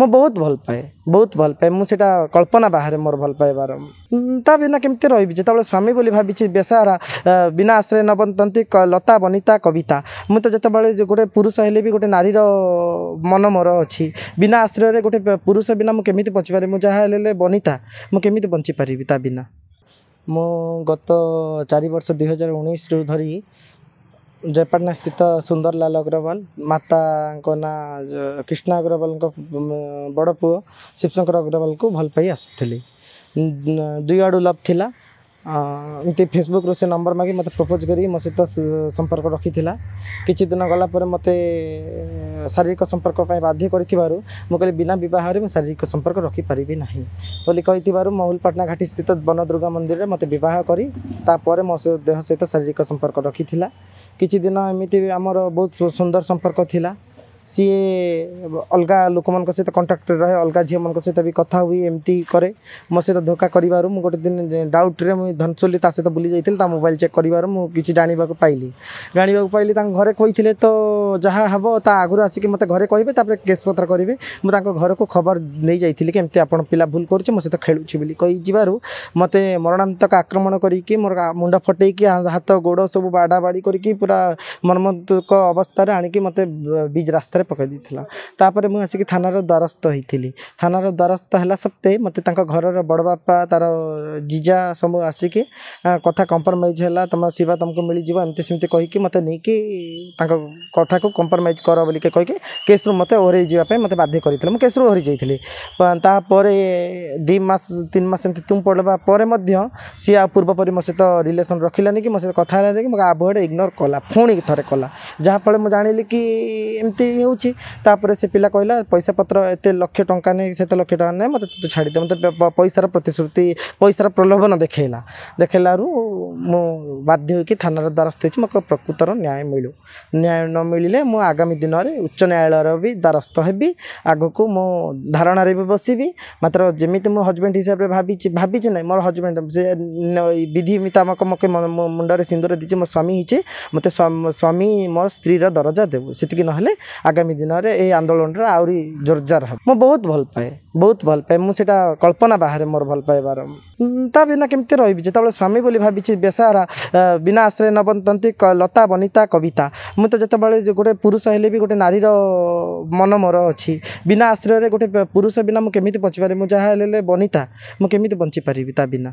ମୁଁ ବହୁତ ଭଲ ପାଏ ବହୁତ ଭଲ ପାଏ ମୁଁ ସେଇଟା କଳ୍ପନା ବାହାରେ ମୋର ଭଲ ପାଇବାର ତା ବିନା କେମିତି ରହିବି ଯେତେବେଳେ ସ୍ୱାମୀ ବୋଲି ଭାବିଛି ବେସାରା ବିନା ଆଶ୍ରୟ ନବନ୍ତନ୍ତି ଲତା ବନିତା କବିତା ମୁଁ ତ ଯେତେବେଳେ ଗୋଟେ ପୁରୁଷ ହେଲେ ବି ଗୋଟେ ନାରୀର ମନ ମୋର ଅଛି ବିନା ଆଶ୍ରୟରେ ଗୋଟେ ପୁରୁଷ ବିନା ମୁଁ କେମିତି ବଞ୍ଚିପାରିବି ମୁଁ ଯାହା ହେଲେ ବନିତା ମୁଁ କେମିତି ବଞ୍ଚିପାରିବି ତା ବିନା ମୁଁ ଗତ ଚାରି ବର୍ଷ ଦୁଇହଜାର ଉଣେଇଶରୁ ଧରି ଜୟପାଟଣାସ୍ଥିତ ସୁନ୍ଦରଲାଲ ଅଗ୍ରୱାଲ ମାତାଙ୍କ ନାଁ କ୍ରିଷ୍ଣା ଅଗ୍ରୱାଲଙ୍କ ବଡ଼ ପୁଅ ଶିବଶଙ୍କର ଅଗ୍ରୱାଲଙ୍କୁ ଭଲ ପାଇ ଆସୁଥିଲି ଦୁଇ ଆଡ଼ୁ ଲଭ୍ ଥିଲା ଏମିତି ଫେସବୁକ୍ରୁ ସେ ନମ୍ବର ମାଗି ମୋତେ ପ୍ରପୋଜ୍ କରି ମୋ ସହିତ ସମ୍ପର୍କ ରଖିଥିଲା କିଛି ଦିନ ଗଲା ପରେ ମୋତେ ଶାରୀରିକ ସମ୍ପର୍କ ପାଇଁ ବାଧ୍ୟ କରିଥିବାରୁ ମୁଁ କହିଲି ବିନା ବିବାହରେ ମୁଁ ଶାରୀରିକ ସମ୍ପର୍କ ରଖିପାରିବି ନାହିଁ ବୋଲି କହିଥିବାରୁ ମହୁଲପାଟଣା ଘାଟି ସ୍ଥିତ ବନଦୁର୍ଗା ମନ୍ଦିରରେ ମୋତେ ବିବାହ କରି ତାପରେ ମୋ ଦେହ ସହିତ ଶାରୀରିକ ସମ୍ପର୍କ ରଖିଥିଲା କିଛି ଦିନ ଏମିତି ଆମର ବହୁତ ସୁନ୍ଦର ସମ୍ପର୍କ ଥିଲା ସିଏ ଅଲଗା ଲୋକମାନଙ୍କ ସହିତ କଣ୍ଟାକ୍ଟରେ ରହେ ଅଲଗା ଝିଅମାନଙ୍କ ସହିତ ବି କଥା ହୁଏ ଏମିତି କରେ ମୋ ସହିତ ଧୋକା କରିବାରୁ ମୁଁ ଗୋଟେ ଦିନ ଡାଉଟ୍ରେ ମୁଁ ଧନସୋଲି ତା ସହିତ ବୁଲି ଯାଇଥିଲି ତା ମୋବାଇଲ୍ ଚେକ୍ କରିବାରୁ ମୁଁ କିଛି ଜାଣିବାକୁ ପାଇଲି ଜାଣିବାକୁ ପାଇଲି ତାଙ୍କ ଘରେ କହିଥିଲେ ତ ଯାହା ହେବ ତା ଆଗରୁ ଆସିକି ମୋତେ ଘରେ କହିବେ ତାପରେ କେସ୍ ପତ୍ର କରିବେ ମୁଁ ତାଙ୍କ ଘରକୁ ଖବର ନେଇଯାଇଥିଲି କି ଏମିତି ଆପଣ ପିଲା ଭୁଲ କରୁଛି ମୋ ସହିତ ଖେଳୁଛି ବୋଲି କହିଯିବାରୁ ମୋତେ ମରଣାନ୍ତକ ଆକ୍ରମଣ କରିକି ମୋର ମୁଣ୍ଡ ଫଟେଇକି ହାତ ଗୋଡ଼ ସବୁ ବାଡ଼ାବାଡ଼ି କରିକି ପୁରା ମର୍ମନ୍ତକ ଅବସ୍ଥାରେ ଆଣିକି ମୋତେ ବିଜ୍ ରାସ୍ତା রাস্তায় পকাই দিয়েছিল তাপরে মু আসিকি থানার দ্বারস্থ হয়েছিলি থানার দ্বারস্থ হলা সত্ত্বে মতো তাঁর ঘরের বড় বাপা তার জিজা সমু আসিকি কথা কম্প্রোমাইজ হল তোমার শিবা তোমাকে মিলিযোগ এমতি সেমতি কী মতো নিয়ে তাঁর কথা কম্প্রোমাইজ কর বলি কী কেস্রু মতো ওহরাই যাওয়া মতো বাধ্য করে মু কেস্রু ওহরি যাই তাপরে দুই মাস তিন মাস এমতি তুম পড়া পরে সি আ পূর্বপরি মো সহ রিলেসন রখিলানি কি মো সহ কথা হলানি কি মো আভয়েড ইগনোর কলা পুঁ থরে কলা যাফলে মু জাঁলি কি এমতি ହେଉଛି ତାପରେ ସେ ପିଲା କହିଲା ପଇସା ପତ୍ର ଏତେ ଲକ୍ଷ ଟଙ୍କା ନେଇ ସେତେ ଲକ୍ଷ ଟଙ୍କା ନାହିଁ ମୋତେ ତୁ ଛାଡ଼ିଦେ ମୋତେ ପଇସାର ପ୍ରତିଶ୍ରୁତି ପଇସାର ପ୍ରଲୋଭନ ଦେଖେଇଲା ଦେଖେଇଲାରୁ ମୁଁ ବାଧ୍ୟ ହୋଇକି ଥାନାର ଦ୍ୱାରସ୍ଥ ହେଇଛି ମୋତେ ପ୍ରକୃତର ନ୍ୟାୟ ମିଳୁ ନ୍ୟାୟ ନ ମିଳିଲେ ମୁଁ ଆଗାମୀ ଦିନରେ ଉଚ୍ଚ ନ୍ୟାୟାଳୟର ବି ଦ୍ୱାରସ୍ଥ ହେବି ଆଗକୁ ମୁଁ ଧାରଣାରେ ବି ବସିବି ମାତ୍ର ଯେମିତି ମୁଁ ହଜବେଣ୍ଡ ହିସାବରେ ଭାବିଛି ଭାବିଛି ନାହିଁ ମୋର ହଜବେଣ୍ଡ ସେ ବିଧି ମିତାମକ ମୋତେ ମୋ ମୁଣ୍ଡରେ ସିନ୍ଦୁର ଦେଇଛି ମୋ ସ୍ୱାମୀ ହେଇଛି ମୋତେ ସ୍ୱାମୀ ମୋର ସ୍ତ୍ରୀର ଦରଜା ଦେବୁ ସେତିକି ନହେଲେ ଆଗାମୀ ଦିନରେ ଏଇ ଆନ୍ଦୋଳନଟା ଆହୁରି ଜୋରଜାର ହେବ ମୁଁ ବହୁତ ଭଲ ପାଏ ବହୁତ ଭଲ ପାଏ ମୁଁ ସେଇଟା କଳ୍ପନା ବାହାରେ ମୋର ଭଲ ପାଇବାର ତା ବିନା କେମିତି ରହିବି ଯେତେବେଳେ ସ୍ୱାମୀ ବୋଲି ଭାବିଛି ବେସାରା ବିନା ଆଶ୍ରୟ ନବନ୍ତନ୍ତି ଲତା ବନିତା କବିତା ମୁଁ ତ ଯେତେବେଳେ ଗୋଟେ ପୁରୁଷ ହେଲେ ବି ଗୋଟେ ନାରୀର ମନ ମୋର ଅଛି ବିନା ଆଶ୍ରୟରେ ଗୋଟେ ପୁରୁଷ ବିନା ମୁଁ କେମିତି ବଞ୍ଚିପାରିବି ମୁଁ ଯାହା ହେଲେ ବନିତା ମୁଁ କେମିତି ବଞ୍ଚିପାରିବି ତା ବିନା